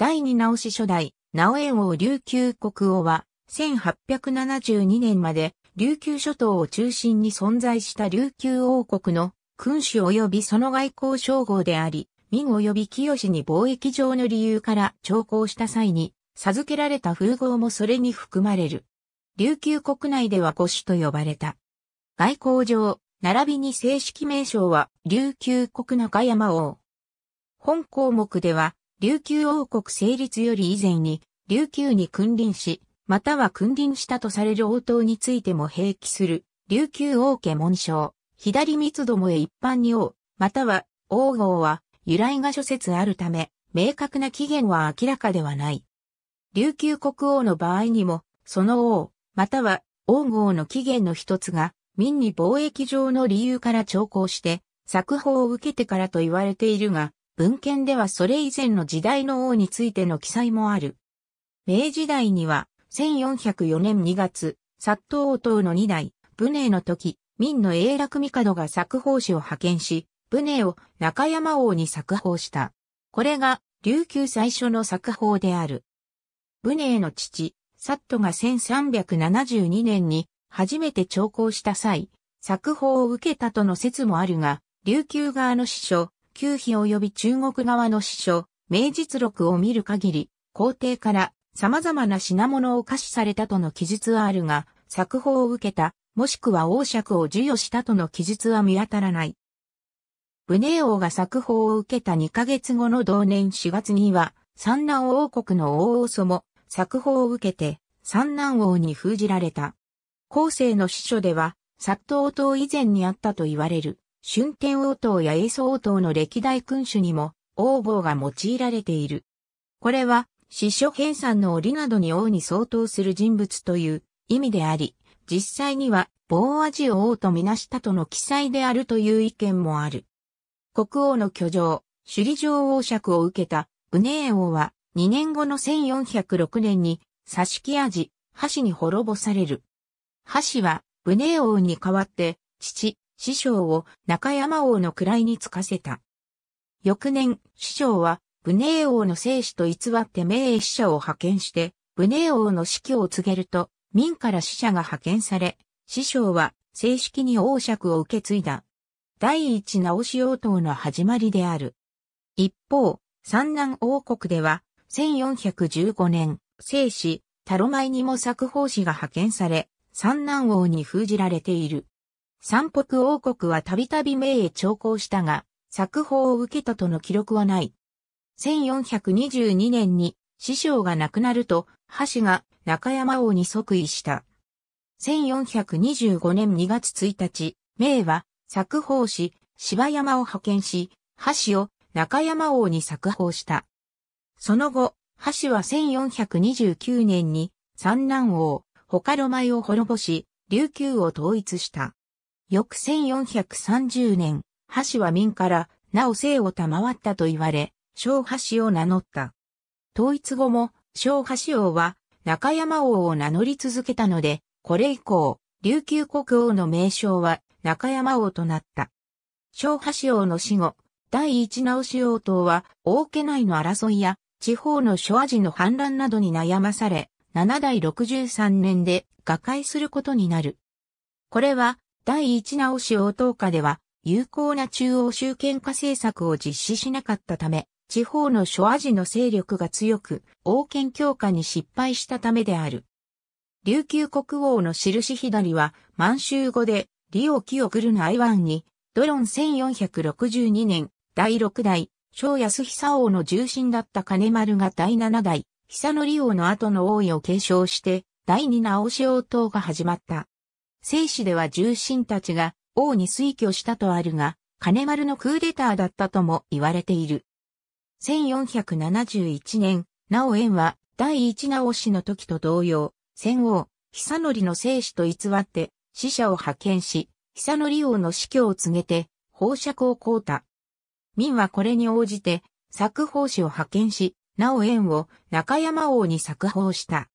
第二直し初代、直江王琉球国王は、1872年まで琉球諸島を中心に存在した琉球王国の君主及びその外交称号であり、民及び清に貿易上の理由から徴工した際に、授けられた風号もそれに含まれる。琉球国内では五種と呼ばれた。外交上、並びに正式名称は、琉球国中山王。本項目では、琉球王国成立より以前に、琉球に君臨し、または君臨したとされる王党についても併記する、琉球王家紋章、左密度どもへ一般に王、または王号は由来が諸説あるため、明確な起源は明らかではない。琉球国王の場合にも、その王、または王号の起源の一つが、民に貿易上の理由から徴行して、作法を受けてからと言われているが、文献ではそれ以前の時代の王についての記載もある。明治代には、1404年2月、殺到王党の2代、武寧の時、明の永楽帝が作法師を派遣し、武寧を中山王に作法した。これが、琉球最初の作法である。武寧の父、サットが1372年に初めて調考した際、作法を受けたとの説もあるが、琉球側の師匠、旧妃及び中国側の司書、名実録を見る限り、皇帝から様々な品物を貸しされたとの記述はあるが、作法を受けた、もしくは王爵を授与したとの記述は見当たらない。ブネ王が作法を受けた2ヶ月後の同年4月には、三南王国の王王祖も作法を受けて三南王に封じられた。後世の司書では、殺到等以前にあったと言われる。春天王党や英祖王党の歴代君主にも、王帽が用いられている。これは、司書編山の折などに王に相当する人物という意味であり、実際には、棒味を王とみなしたとの記載であるという意見もある。国王の居城、首里城王爵を受けた、ブネ王は、2年後の1406年に、刺し木味、橋に滅ぼされる。橋は、ブネ王に代わって、父、師匠を中山王の位につかせた。翌年、師匠は、武寧王の生死と偽って名医者を派遣して、武寧王の死去を告げると、民から死者が派遣され、師匠は正式に王爵を受け継いだ。第一直し王党の始まりである。一方、三南王国では、1415年、生死、タロマイにも作法師が派遣され、三南王に封じられている。三北王国はたびたび名へ徴行したが、作法を受けたとの記録はない。1422年に師匠が亡くなると、橋が中山王に即位した。1425年2月1日、明は作法師芝山を派遣し、橋を中山王に作法した。その後、橋は1429年に三南王、他の前を滅ぼし、琉球を統一した。翌1430年、橋は民から、なお姓を賜ったと言われ、小橋を名乗った。統一後も、小橋王は、中山王を名乗り続けたので、これ以降、琉球国王の名称は、中山王となった。小橋王の死後、第一直し王党は、王家内の争いや、地方の諸味の反乱などに悩まされ、7代63年で瓦解することになる。これは第一直し応答下では、有効な中央集権化政策を実施しなかったため、地方の諸アジの勢力が強く、王権強化に失敗したためである。琉球国王の印左は、満州語で、李を清くるルのアイワンに、ドロン1462年、第6代、小安久王の重臣だった金丸が第7代、久李王の後の王位を継承して、第2直し応答が始まった。聖死では重臣たちが王に推挙したとあるが、金丸のクーデターだったとも言われている。1471年、直縁は第一直氏の時と同様、戦王、久則の生死と偽って死者を派遣し、久則王の死去を告げて、宝釈を凍た。民はこれに応じて、作法師を派遣し、直縁を中山王に作法した。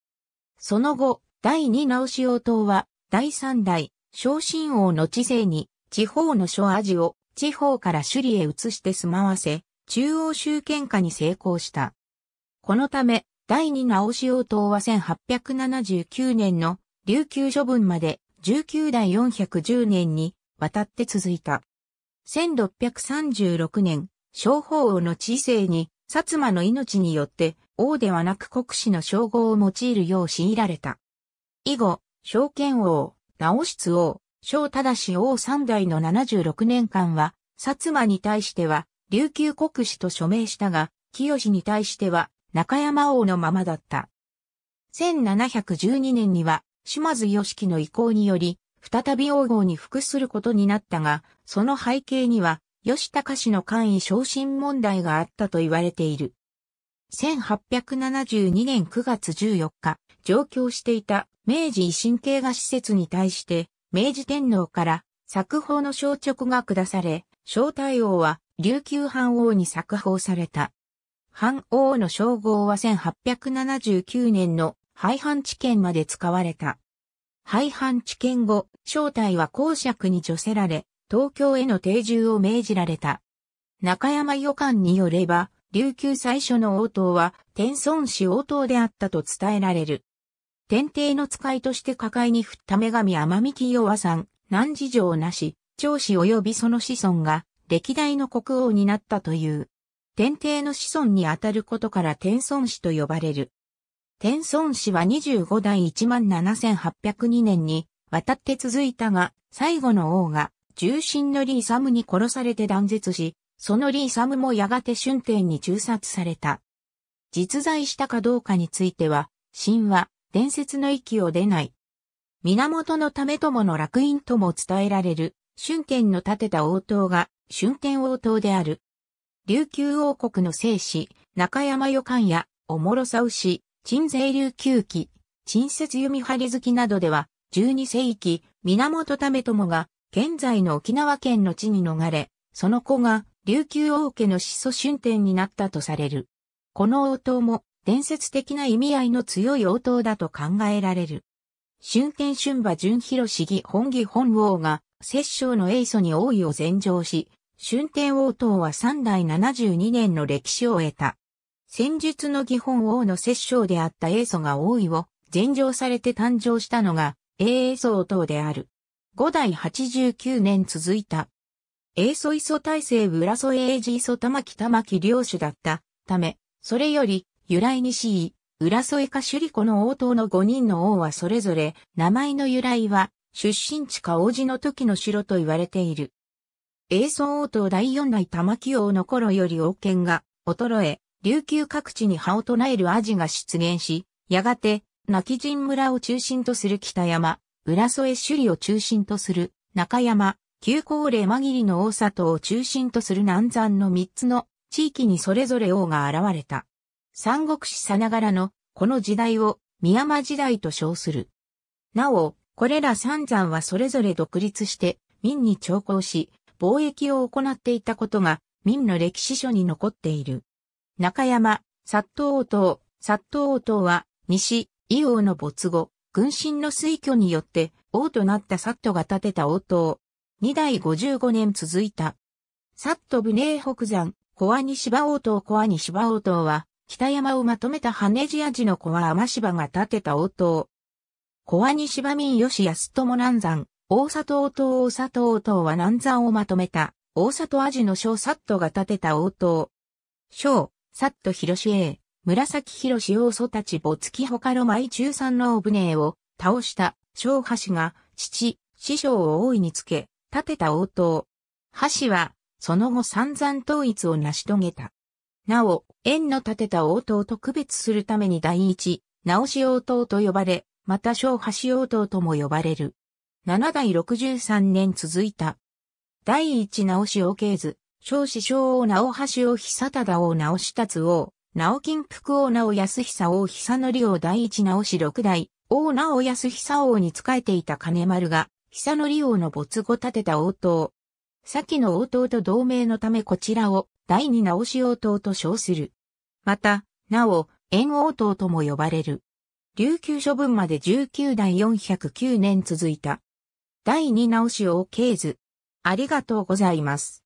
その後、第二直し王党は第三代、昇進王の知性に、地方の諸アジを地方から首里へ移して住まわせ、中央集権化に成功した。このため、第二直潮党は1879年の琉球処分まで19代410年にわたって続いた。1636年、商法王の知性に、薩摩の命によって王ではなく国士の称号を用いるよう強いられた。以後、証券王、直室王、小忠王三代の76年間は、薩摩に対しては、琉球国史と署名したが、清に対しては、中山王のままだった。1712年には、島津義樹の意向により、再び王号に服することになったが、その背景には、吉高氏の官位昇進問題があったと言われている。1872年9月14日、上京していた明治維新系が施設に対して、明治天皇から作法の消直が下され、正太王は琉球藩王に作法された。藩王の称号は1879年の廃藩置県まで使われた。廃藩置県後、正体は公爵に除せられ、東京への定住を命じられた。中山予感によれば、琉球最初の王党は天孫氏王党であったと伝えられる。天帝の使いとして抱えに振った女神天見清和さん、南事情なし、長子及びその子孫が、歴代の国王になったという。天帝の子孫にあたることから天孫子と呼ばれる。天孫子は25代17802年に渡って続いたが、最後の王が重臣のリーサムに殺されて断絶し、そのリーサムもやがて春天に中殺された。実在したかどうかについては、神話、伝説の域を出ない。源の為友の楽印とも伝えられる、春剣の建てた王党が、春剣王党である。琉球王国の聖史、中山予感や、おもろさ牛、鎮西琉球記、鎮節弓張り月などでは、12世紀、源為友が、現在の沖縄県の地に逃れ、その子が、琉球王家の始祖春天になったとされる。この王党も、伝説的な意味合いの強い応答だと考えられる。春天春馬純広市議本義本王が、摂政の英祖に王位を禅上し、春天王党は三代七十二年の歴史を得た。戦術の義本王の摂政であった英祖が王位を禅上されて誕生したのが、英祖王党である。五代八十九年続いた。英祖磯大政浦添英治磯玉木玉木領主だったため、それより由来しい、浦添か首里子の王党の5人の王はそれぞれ、名前の由来は、出身地か王子の時の城と言われている。英宗王党第四代玉木王の頃より王権が衰え、琉球各地に葉を唱えるアジが出現し、やがて、泣き人村を中心とする北山、浦添首里を中心とする中山、旧高齢間切の大里を中心とする南山の3つの地域にそれぞれ王が現れた。三国史さながらの、この時代を、宮間時代と称する。なお、これら三山はそれぞれ独立して、民に徴校し、貿易を行っていたことが、民の歴史書に残っている。中山、殺到王党、殺到王党は、西、伊王の没後、軍神の推挙によって、王となったサッが建てた王党、二代五十五年続いた。サッ武寧北山、小アニシ王党小アニシ王党は、北山をまとめた羽地味の子は天芝が建てた応答。子は西場民吉安友南山、大里応答大里応答は南山をまとめた、大里味の小サットが建てた応答。小、サット広江、紫広大祖たち没月ほかの舞中三のお船を倒した小橋が父、師匠を大いにつけ、建てた応答。橋は、その後散々統一を成し遂げた。なお、円の建てた応答と区別するために第一、直し応答と呼ばれ、また小橋応答とも呼ばれる。7代63年続いた。第一直し王系図、小師小王直橋王久忠王直したつ王、直金福王直安久王久則王第一直し六代、王直安久王に仕えていた金丸が、久則王の没後立てた応答。先の応答と同盟のためこちらを、第二直し応答と称する。また、なお、円王党とも呼ばれる。琉球処分まで19代409年続いた。第2直しを経図。ありがとうございます。